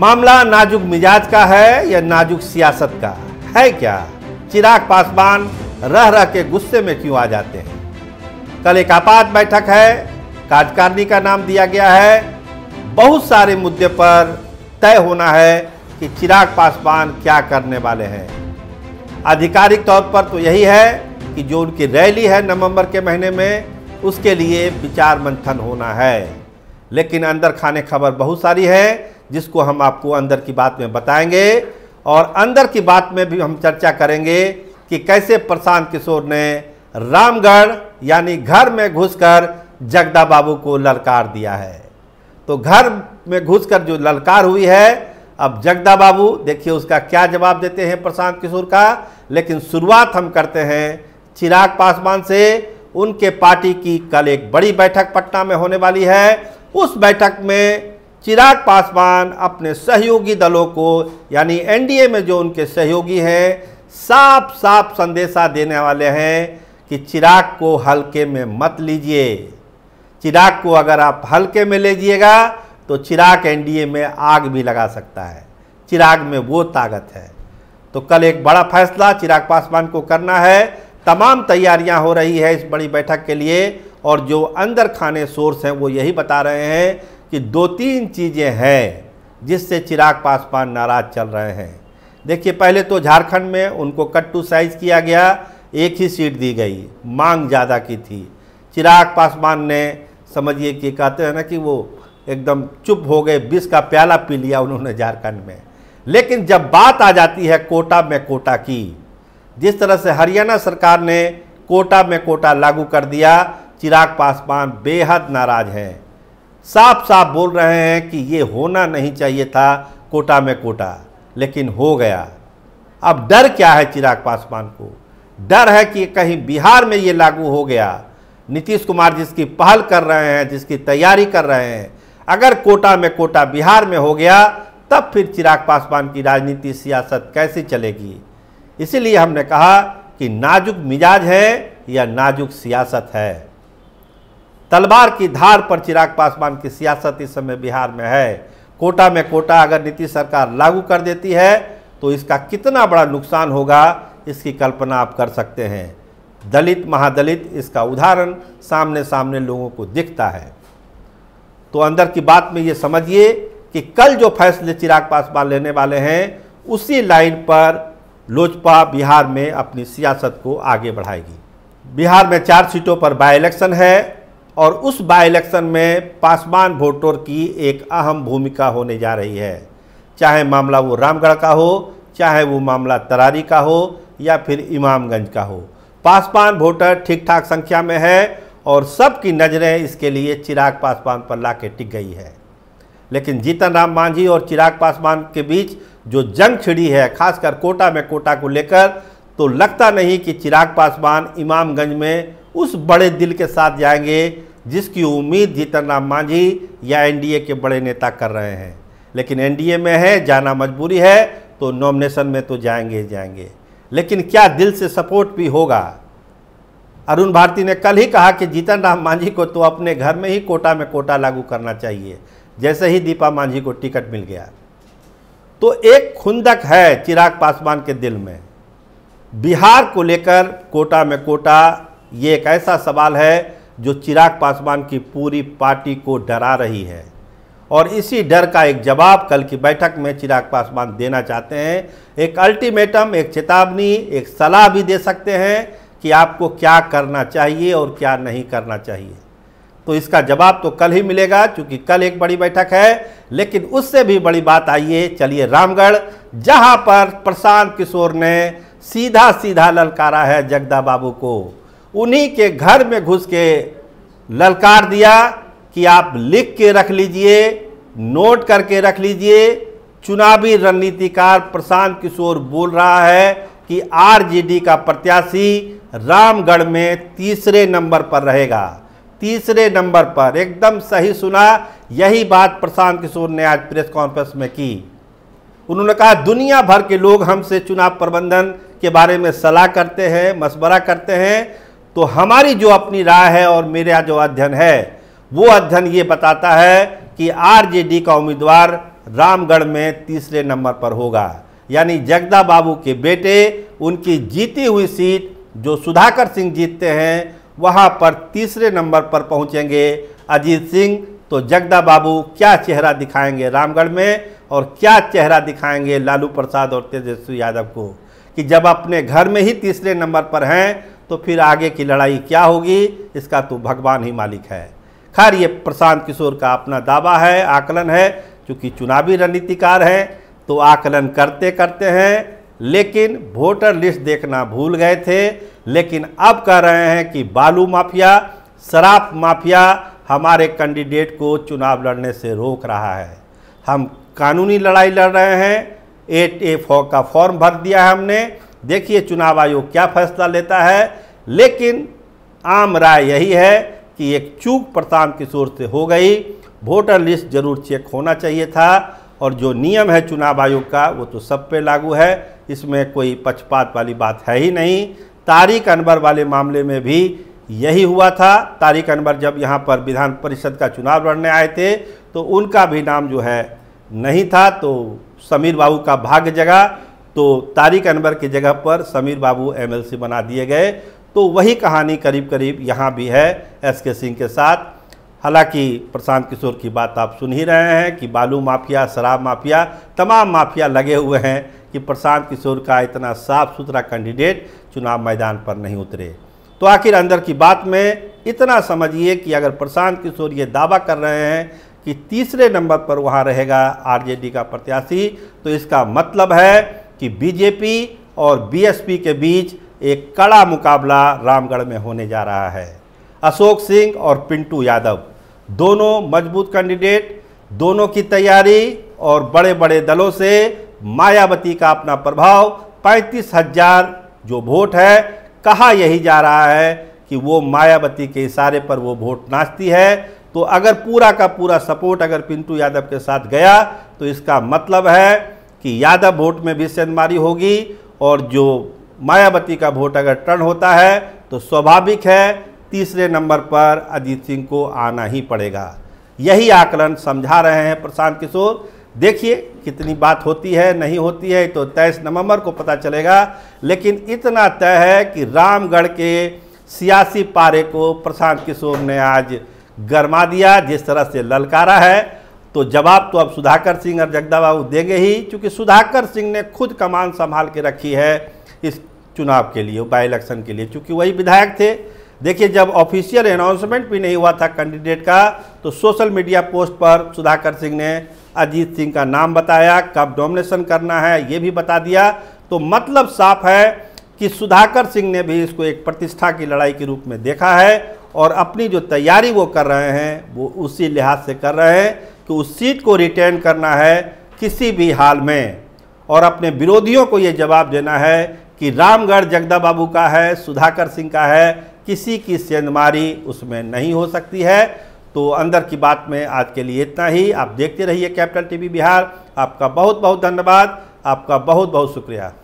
मामला नाजुक मिजाज का है या नाजुक सियासत का है क्या चिराग पासवान रह रह के गुस्से में क्यों आ जाते हैं कल एक आपात बैठक है कार्यकारिणी का नाम दिया गया है बहुत सारे मुद्दे पर तय होना है कि चिराग पासवान क्या करने वाले हैं आधिकारिक तौर पर तो यही है कि जो उनकी रैली है नवंबर के महीने में उसके लिए विचार मंथन होना है लेकिन अंदर खाने खबर बहुत सारी है जिसको हम आपको अंदर की बात में बताएंगे और अंदर की बात में भी हम चर्चा करेंगे कि कैसे प्रशांत किशोर ने रामगढ़ यानी घर में घुसकर जगदा बाबू को ललकार दिया है तो घर में घुसकर जो ललकार हुई है अब जगदा बाबू देखिए उसका क्या जवाब देते हैं प्रशांत किशोर का लेकिन शुरुआत हम करते हैं चिराग पासवान से उनके पार्टी की कल एक बड़ी बैठक पटना में होने वाली है उस बैठक में चिराग पासवान अपने सहयोगी दलों को यानी एनडीए में जो उनके सहयोगी हैं साफ साफ संदेशा देने वाले हैं कि चिराग को हल्के में मत लीजिए चिराग को अगर आप हल्के में लीजिएगा तो चिराग एनडीए में आग भी लगा सकता है चिराग में वो ताकत है तो कल एक बड़ा फैसला चिराग पासवान को करना है तमाम तैयारियां हो रही है इस बड़ी बैठक के लिए और जो अंदर खाने सोर्स हैं वो यही बता रहे हैं कि दो तीन चीज़ें हैं जिससे चिराग पासवान नाराज चल रहे हैं देखिए पहले तो झारखंड में उनको कट टू साइज किया गया एक ही सीट दी गई मांग ज़्यादा की थी चिराग पासवान ने समझिए कि कहते हैं ना कि वो एकदम चुप हो गए बीस का प्याला पी लिया उन्होंने झारखंड में लेकिन जब बात आ जाती है कोटा में कोटा की जिस तरह से हरियाणा सरकार ने कोटा में कोटा लागू कर दिया चिराग पासवान बेहद नाराज हैं साफ साफ बोल रहे हैं कि ये होना नहीं चाहिए था कोटा में कोटा लेकिन हो गया अब डर क्या है चिराग पासवान को डर है कि कहीं बिहार में ये लागू हो गया नीतीश कुमार जिसकी पहल कर रहे हैं जिसकी तैयारी कर रहे हैं अगर कोटा में कोटा बिहार में हो गया तब फिर चिराग पासवान की राजनीति सियासत कैसे चलेगी इसीलिए हमने कहा कि नाजुक मिजाज है या नाजुक सियासत है तलवार की धार पर चिराग पासवान की सियासत इस समय बिहार में है कोटा में कोटा अगर नीतीश सरकार लागू कर देती है तो इसका कितना बड़ा नुकसान होगा इसकी कल्पना आप कर सकते हैं दलित महादलित इसका उदाहरण सामने सामने लोगों को दिखता है तो अंदर की बात में ये समझिए कि कल जो फैसले चिराग पासवान लेने वाले हैं उसी लाइन पर लोजपा बिहार में अपनी सियासत को आगे बढ़ाएगी बिहार में चार सीटों पर बाई इलेक्शन है और उस बाई इलेक्शन में पासवान भोटोर की एक अहम भूमिका होने जा रही है चाहे मामला वो रामगढ़ का हो चाहे वो मामला तरारी का हो या फिर इमामगंज का हो पासवान वोटर ठीक ठाक संख्या में है और सबकी नज़रें इसके लिए चिराग पासवान पर ला के टिक गई है लेकिन जीतन राम मांझी और चिराग पासवान के बीच जो जंग छिड़ी है खासकर कोटा में कोटा को लेकर तो लगता नहीं कि चिराग पासवान इमामगंज में उस बड़े दिल के साथ जाएंगे जिसकी उम्मीद जीतन मांझी या एनडीए के बड़े नेता कर रहे हैं लेकिन एनडीए में है जाना मजबूरी है तो नॉमिनेशन में तो जाएंगे ही जाएंगे लेकिन क्या दिल से सपोर्ट भी होगा अरुण भारती ने कल ही कहा कि जीतन राम मांझी को तो अपने घर में ही कोटा में कोटा लागू करना चाहिए जैसे ही दीपा मांझी को टिकट मिल गया तो एक खुंदक है चिराग पासवान के दिल में बिहार को लेकर कोटा में कोटा ये एक ऐसा सवाल है जो चिराग पासवान की पूरी पार्टी को डरा रही है और इसी डर का एक जवाब कल की बैठक में चिराग पासवान देना चाहते हैं एक अल्टीमेटम एक चेतावनी एक सलाह भी दे सकते हैं कि आपको क्या करना चाहिए और क्या नहीं करना चाहिए तो इसका जवाब तो कल ही मिलेगा क्योंकि कल एक बड़ी बैठक है लेकिन उससे भी बड़ी बात आइए चलिए रामगढ़ जहां पर प्रशांत किशोर ने सीधा सीधा ललकारा है जगदा बाबू को उन्हीं के घर में घुस के ललकार दिया कि आप लिख के रख लीजिए नोट करके रख लीजिए चुनावी रणनीतिकार प्रशांत किशोर बोल रहा है कि आरजेडी का प्रत्याशी रामगढ़ में तीसरे नंबर पर रहेगा तीसरे नंबर पर एकदम सही सुना यही बात प्रशांत किशोर ने आज प्रेस कॉन्फ्रेंस में की उन्होंने कहा दुनिया भर के लोग हमसे चुनाव प्रबंधन के बारे में सलाह करते हैं मशवरा करते हैं तो हमारी जो अपनी राय है और मेरा जो अध्ययन है वो अध्ययन ये बताता है कि आरजेडी का उम्मीदवार रामगढ़ में तीसरे नंबर पर होगा यानी जगदा बाबू के बेटे उनकी जीती हुई सीट जो सुधाकर सिंह जीतते हैं वहाँ पर तीसरे नंबर पर पहुँचेंगे अजीत सिंह तो जगदा बाबू क्या चेहरा दिखाएंगे रामगढ़ में और क्या चेहरा दिखाएंगे लालू प्रसाद और तेजस्वी यादव को कि जब अपने घर में ही तीसरे नंबर पर हैं तो फिर आगे की लड़ाई क्या होगी इसका तो भगवान ही मालिक है खैर ये प्रशांत किशोर का अपना दावा है आकलन है चूँकि चुनावी रणनीतिकार हैं तो आकलन करते करते हैं लेकिन वोटर लिस्ट देखना भूल गए थे लेकिन अब कह रहे हैं कि बालू माफिया शराब माफिया हमारे कैंडिडेट को चुनाव लड़ने से रोक रहा है हम कानूनी लड़ाई लड़ रहे हैं एट ए फॉ का फॉर्म भर दिया है हमने देखिए चुनाव आयोग क्या फैसला लेता है लेकिन आम राय यही है कि एक चूक प्रशांत किशोर से हो गई वोटर लिस्ट जरूर चेक होना चाहिए था और जो नियम है चुनाव आयोग का वो तो सब पे लागू है इसमें कोई पक्षपात वाली बात है ही नहीं तारिक अनवर वाले मामले में भी यही हुआ था तारिक अनवर जब यहाँ पर विधान परिषद का चुनाव लड़ने आए थे तो उनका भी नाम जो है नहीं था तो समीर बाबू का भाग्य जगा तो तारिक अनवर की जगह पर समीर बाबू एमएलसी बना दिए गए तो वही कहानी करीब करीब यहाँ भी है एस के सिंह के साथ हालांकि प्रशांत किशोर की बात आप सुन ही रहे हैं कि बालू माफिया शराब माफिया तमाम माफिया लगे हुए हैं कि प्रशांत किशोर का इतना साफ सुथरा कैंडिडेट चुनाव मैदान पर नहीं उतरे तो आखिर अंदर की बात में इतना समझिए कि अगर प्रशांत किशोर ये दावा कर रहे हैं कि तीसरे नंबर पर वहाँ रहेगा आरजेडी का प्रत्याशी तो इसका मतलब है कि बीजेपी और बीएसपी के बीच एक कड़ा मुकाबला रामगढ़ में होने जा रहा है अशोक सिंह और पिंटू यादव दोनों मजबूत कैंडिडेट दोनों की तैयारी और बड़े बड़े दलों से मायावती का अपना प्रभाव पैंतीस हजार जो वोट है कहा यही जा रहा है कि वो मायावती के इशारे पर वो वोट नाचती है तो अगर पूरा का पूरा सपोर्ट अगर पिंटू यादव के साथ गया तो इसका मतलब है कि यादव वोट में भी सेंधमारी होगी और जो मायावती का वोट अगर टर्न होता है तो स्वाभाविक है तीसरे नंबर पर अजीत सिंह को आना ही पड़ेगा यही आकलन समझा रहे हैं प्रशांत किशोर देखिए कितनी बात होती है नहीं होती है तो तेईस नवंबर को पता चलेगा लेकिन इतना तय है कि रामगढ़ के सियासी पारे को प्रशांत किशोर ने आज गरमा दिया जिस तरह से ललकारा है तो जवाब तो अब सुधाकर सिंह और जगदा बाबू देंगे ही क्योंकि सुधाकर सिंह ने खुद कमान संभाल के रखी है इस चुनाव के लिए बाई इलेक्शन के लिए चूँकि वही विधायक थे देखिए जब ऑफिशियल अनाउंसमेंट भी नहीं हुआ था कैंडिडेट का तो सोशल मीडिया पोस्ट पर सुधाकर सिंह ने अजीत सिंह का नाम बताया कब डोमिनेशन करना है ये भी बता दिया तो मतलब साफ है कि सुधाकर सिंह ने भी इसको एक प्रतिष्ठा की लड़ाई के रूप में देखा है और अपनी जो तैयारी वो कर रहे हैं वो उसी लिहाज से कर रहे हैं कि उस सीट को रिटेन करना है किसी भी हाल में और अपने विरोधियों को ये जवाब देना है कि रामगढ़ जगदा बाबू का है सुधाकर सिंह का है किसी की सेंधमारी उसमें नहीं हो सकती है तो अंदर की बात में आज के लिए इतना ही आप देखते रहिए कैपिटल टीवी बिहार आपका बहुत बहुत धन्यवाद आपका बहुत बहुत शुक्रिया